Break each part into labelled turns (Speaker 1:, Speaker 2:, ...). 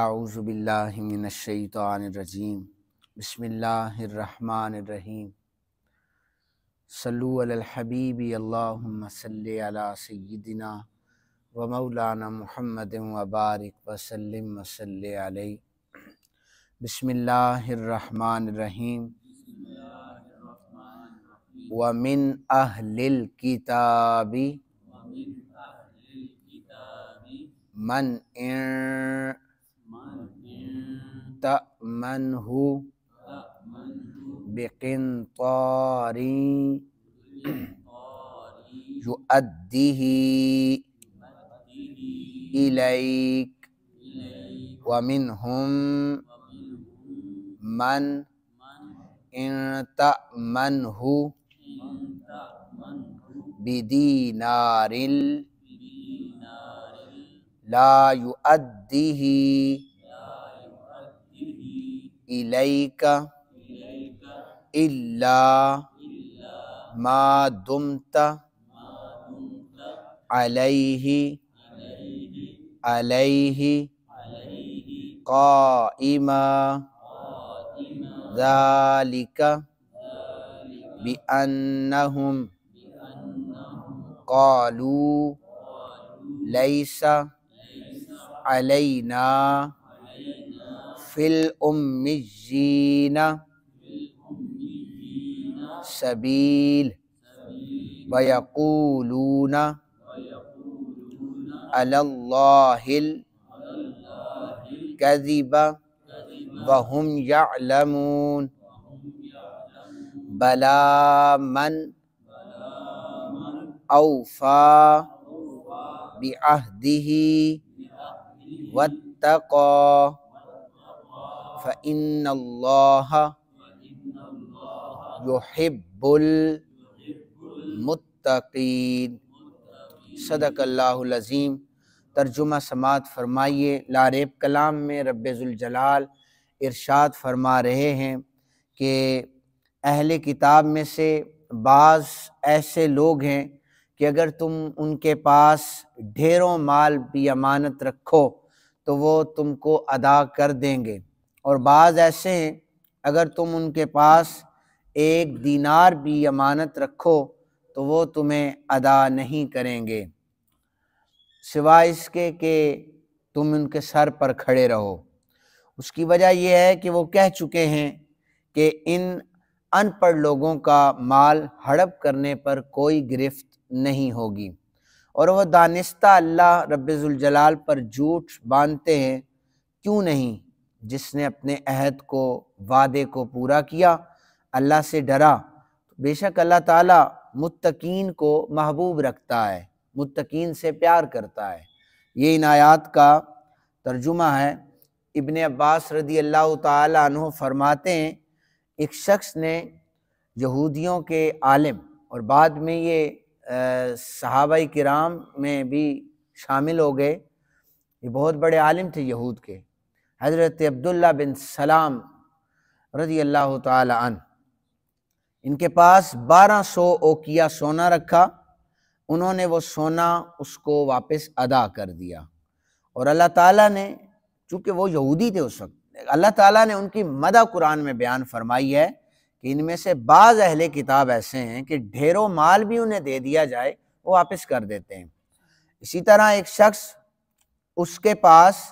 Speaker 1: आउज़बिल्लिमिनशैतरजीम बसमीम सलूलहबीबी अल्लासल सयदिना व मौलाना महमद वबारक वसलम वसल बसमीम वमिन अहलिल किताबी मन تأمنه بقنطار يؤديه إليك ومنهم من إن تأمنه بدينار لا يؤديه إليك إلا ما دمت عليه عليه قائما ذلك بأنهم قالوا ليس علينا في الأميين سبيل ويقولون على الله الكذب وهم يعلمون بلى من أوفى بعهده واتقى فإن الله يحب المتقين सदक अल्लाज़ीम तर्जुमा समात फरमाइए लारेब कलाम में रबाल इरशाद फरमा रहे हैं कि अहले किताब में से बाज़ ऐसे लोग हैं कि अगर तुम उनके पास ढेरों माल भी अमानत रखो तो वो तुमको अदा कर देंगे और बाज़ ऐसे हैं अगर तुम उनके पास एक दीनार भी अमानत रखो तो वो तुम्हें अदा नहीं करेंगे सिवाय इसके कि तुम उनके सर पर खड़े रहो उसकी वजह यह है कि वो कह चुके हैं कि इन अनपढ़ लोगों का माल हड़प करने पर कोई गिरफ्त नहीं होगी और वह दानिशा अल्लाह रबाल पर झूठ बांधते हैं क्यों नहीं जिसने अपने अहद को वादे को पूरा किया अल्लाह से डरा बेशक अल्लाह ताला मुत्तकीन को महबूब रखता है मुत्तकीन से प्यार करता है ये इन आयात का तर्जुमा है इबन अब्बास रदी अल्लाह तु फरमाते हैं एक शख्स ने यहूदियों के आलिम और बाद में ये सहाबा कराम में भी शामिल हो गए ये बहुत बड़े आलिम थे यहूद के हज़रत अब्दुल्ला बिन सलाम रजी अल्लाह तन इनके पास 1200 सौ ओकिया सोना रखा उन्होंने वो सोना उसको वापस अदा कर दिया और अल्लाह ताला ने चूँकि वो यहूदी थे उस वक्त अल्लाह ताला ने उनकी मदा कुरान में बयान फरमाई है कि इनमें से बाज़ अहले किताब ऐसे हैं कि ढेरों माल भी उन्हें दे दिया जाए वो वापस कर देते हैं इसी तरह एक शख्स उसके पास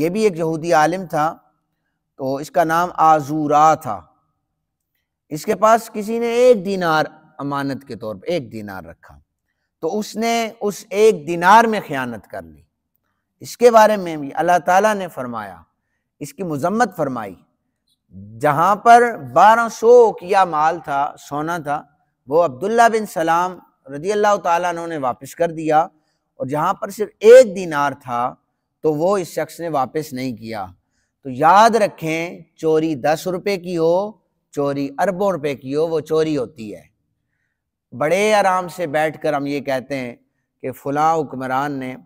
Speaker 1: ये भी एक यहूदी आलिम था तो इसका नाम आजूरा था इसके पास किसी ने एक दिनार अमानत के तौर पर एक दिनार रखा तो उसने उस एक दिनार में ख़यानत कर ली इसके बारे में भी अल्लाह ताला ने फरमाया इसकी मजम्मत फरमाई जहाँ पर 1200 किया माल था सोना था वो अब्दुल्ला बिन सलाम रजी अल्लाह तुमने ने वापस कर दिया और जहाँ पर सिर्फ एक दिनार था तो वो इस शख्स ने वापस नहीं किया तो याद रखें चोरी दस रुपये की हो चोरी अरबों रुपए की हो वो चोरी होती है बड़े आराम से बैठकर हम ये कहते हैं कि फलां हुक्मरान ने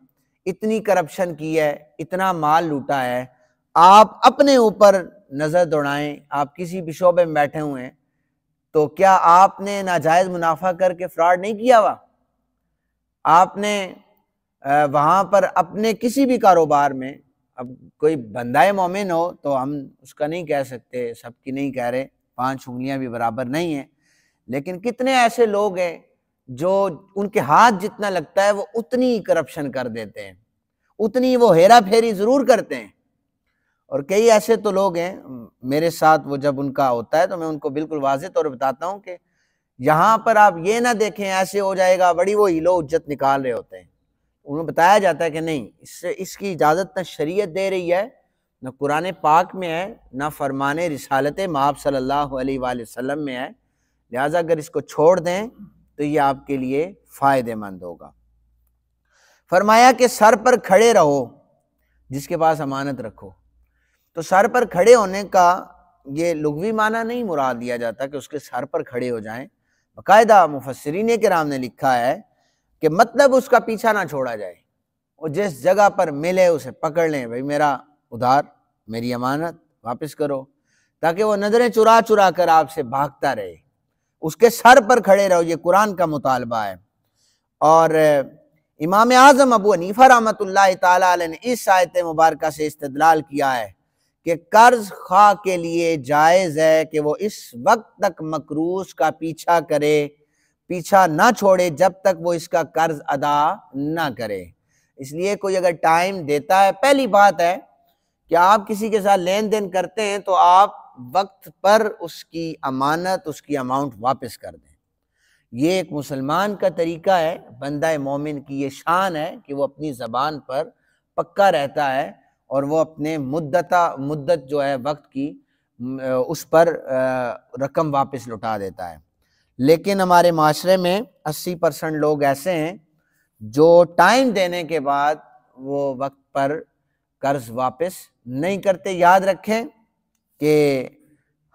Speaker 1: इतनी करप्शन की है इतना माल लूटा है आप अपने ऊपर नज़र दौड़ाएं आप किसी भी शोबे में बैठे हुए हैं तो क्या आपने नाजायज़ मुनाफा करके फ्रॉड नहीं किया हुआ आपने वहाँ पर अपने किसी भी कारोबार में अब कोई बंदा मोमिन हो तो हम उसका नहीं कह सकते सबकी नहीं कह रहे पांच उंगलियां भी बराबर नहीं हैं लेकिन कितने ऐसे लोग हैं जो उनके हाथ जितना लगता है वो उतनी करप्शन कर देते हैं उतनी वो हेरा फेरी ज़रूर करते हैं और कई ऐसे तो लोग हैं मेरे साथ वो जब उनका होता है तो मैं उनको बिल्कुल वाजे तौर बताता हूँ कि यहाँ पर आप ये ना देखें ऐसे हो जाएगा बड़ी वो हिलो उज्जत निकाल रहे होते हैं उन्हें बताया जाता है कि नहीं इससे इसकी इजाज़त ना शरीयत दे रही है ना कुरान पाक में है ना फरमान रिसालत माप सल्लल्लाहु अलैहि वसल्लम में है लिहाजा अगर इसको छोड़ दें तो ये आपके लिए फ़ायदेमंद होगा फरमाया कि सर पर खड़े रहो जिसके पास अमानत रखो तो सर पर खड़े होने का ये लुगवी माना नहीं मुराद दिया जाता कि उसके सर पर खड़े हो जाएं बाकायदा मुफसरीन के राम ने लिखा है कि मतलब उसका पीछा ना छोड़ा जाए और जिस जगह पर मिले उसे पकड़ लें भाई मेरा उधार मेरी अमानत वापस करो ताकि वो नज़रें चुरा चुरा कर आपसे भागता रहे उसके सर पर खड़े रहो ये कुरान का मुतालबा है और इमाम आज़म अबू हनीफ़ा रहमत ला ने इस आयत मुबारक से इस्तलाल किया है कि कर्ज खा के लिए जायज़ है कि वो इस वक्त तक मकरूज का पीछा करे पीछा ना छोड़े जब तक वो इसका कर्ज अदा ना करे इसलिए कोई अगर टाइम देता है पहली बात है कि आप किसी के साथ लेन देन करते हैं तो आप वक्त पर उसकी अमानत उसकी अमाउंट वापस कर दें ये एक मुसलमान का तरीका है बंदा मोमिन की ये शान है कि वो अपनी ज़बान पर पक्का रहता है और वो अपने मुद्दता मुद्दत जो है वक्त की उस पर रकम वापस लौटा देता है लेकिन हमारे माशरे में 80 परसेंट लोग ऐसे हैं जो टाइम देने के बाद वो वक्त पर कर्ज वापस नहीं करते याद रखें कि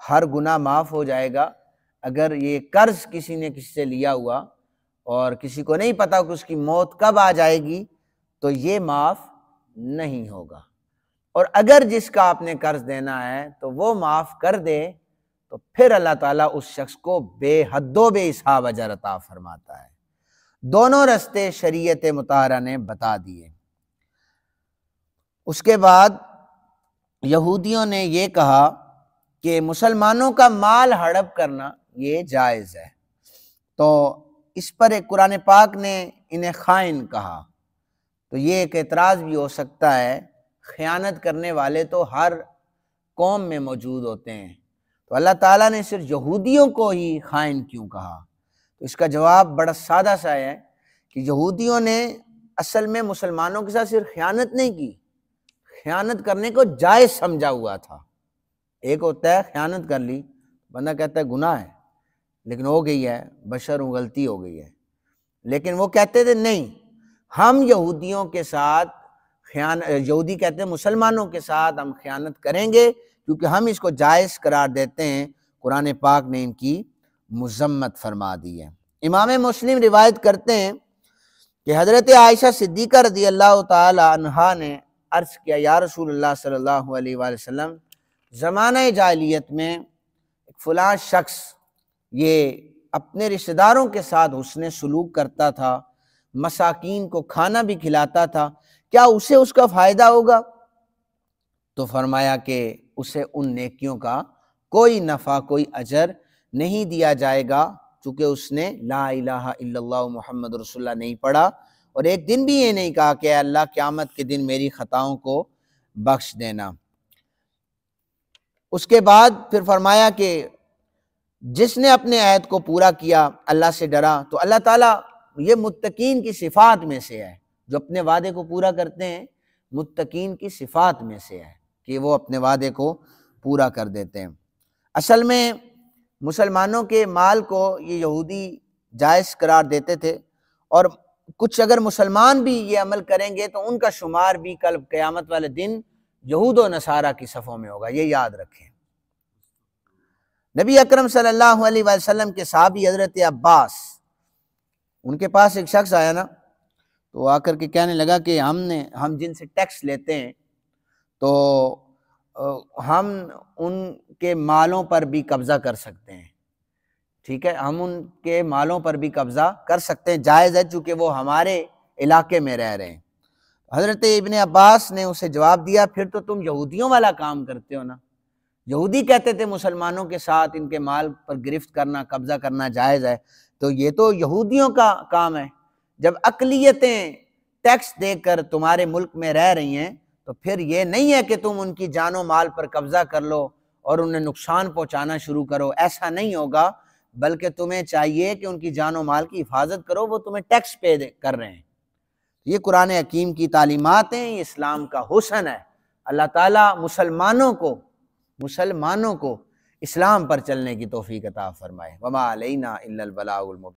Speaker 1: हर गुना माफ़ हो जाएगा अगर ये कर्ज किसी ने किसी से लिया हुआ और किसी को नहीं पता कि उसकी मौत कब आ जाएगी तो ये माफ़ नहीं होगा और अगर जिसका आपने कर्ज देना है तो वो माफ़ कर दे तो फिर अल्लाह ताला उस शख्स को बेहदो बेसाब अजर फरमाता है दोनों रस्ते शरीयत मुतारा ने बता दिए उसके बाद यहूदियों ने यह कहा कि मुसलमानों का माल हड़प करना ये जायज़ है तो इस पर एक कुरान पाक ने इन्हें खाइन कहा तो ये एक एतराज़ भी हो सकता है ख़यानत करने वाले तो हर कौम में मौजूद होते हैं तो अल्लाह ताला ने सिर्फ यहूदियों को ही खाइन क्यों कहा तो इसका जवाब बड़ा सादा सा है कि यहूदियों ने असल में मुसलमानों के साथ सिर्फ ख़यानत नहीं की ख़यानत करने को जायज़ समझा हुआ था एक होता है ख़यानत कर ली बंदा कहता है गुनाह है लेकिन हो गई है बशर गलती हो गई है लेकिन वो कहते थे नहीं हम यहूदियों के साथ ख्यान यहूदी कहते हैं मुसलमानों के साथ हम ख्यानत करेंगे क्योंकि हम इसको जायज़ करार देते हैं कुरान पाक ने इनकी मजम्मत फरमा दी है इमाम मुस्लिम रिवायत करते हैं कि हज़रत आयशा सिद्दीक़ा रदी अल्लाह तहा ने अर्ज़ किया या रसूल सल्ला वसम ज़माना जाहलीत में फ़लाँ शख्स ये अपने रिश्तेदारों के साथ उसने सलूक करता था मसाकिन को खाना भी खिलाता था क्या उसे उसका फायदा होगा तो फरमाया कि उसे उन नेकियों का कोई नफ़ा कोई अजर नहीं दिया जाएगा चूंकि उसने ला इला मोहम्मद रसुल्ला नहीं पढ़ा और एक दिन भी ये नहीं कहा कि अल्लाह क़्यामत के दिन मेरी ख़ताओं को बख्श देना उसके बाद फिर फरमाया कि जिसने अपने आयत को पूरा किया अल्लाह से डरा तो अल्लाह ताला ये मुत्तकीन की सिफात में से है जो अपने वादे को पूरा करते हैं मुत्तकीन की सिफात में से है कि वो अपने वादे को पूरा कर देते हैं असल में मुसलमानों के माल को ये यहूदी जायज़ करार देते थे और कुछ अगर मुसलमान भी ये अमल करेंगे तो उनका शुमार भी कल क़यामत वाले दिन यहूद व नसारा की सफ़ों में होगा ये याद रखें नबी अकरम सल्लल्लाहु अलैहि वसल्लम के साहबी हज़रत अब्बास उनके पास एक शख्स आया ना तो आकर के कहने लगा कि हमने हम जिनसे टैक्स लेते हैं तो हम उनके मालों पर भी कब्ज़ा कर सकते हैं ठीक है हम उनके मालों पर भी कब्ज़ा कर सकते हैं जायज़ है चूँकि वो हमारे इलाके में रह रहे हैं हज़रत इबन अब्बास ने उसे जवाब दिया फिर तो तुम यहूदियों वाला काम करते हो ना यहूदी कहते थे मुसलमानों के साथ इनके माल पर गिरफ्त करना कब्ज़ा करना जायज़ है तो ये तो यहूदियों का काम है जब अकलीतें टैक्स देकर तुम्हारे मुल्क में रह रही हैं तो फिर ये नहीं है कि तुम उनकी जानो माल पर कब्जा कर लो और उन्हें नुकसान पहुंचाना शुरू करो ऐसा नहीं होगा बल्कि तुम्हें चाहिए कि उनकी जानो माल की हिफाजत करो वो तुम्हें टैक्स पे कर रहे हैं ये कुरान हकीम की तालीमत हैं ये इस्लाम का हुसन है अल्लाह ताला मुसलमानों को मुसलमानों को इस्लाम पर चलने की तोफ़ी कता फ़रमाए वमा अलैना इल्लल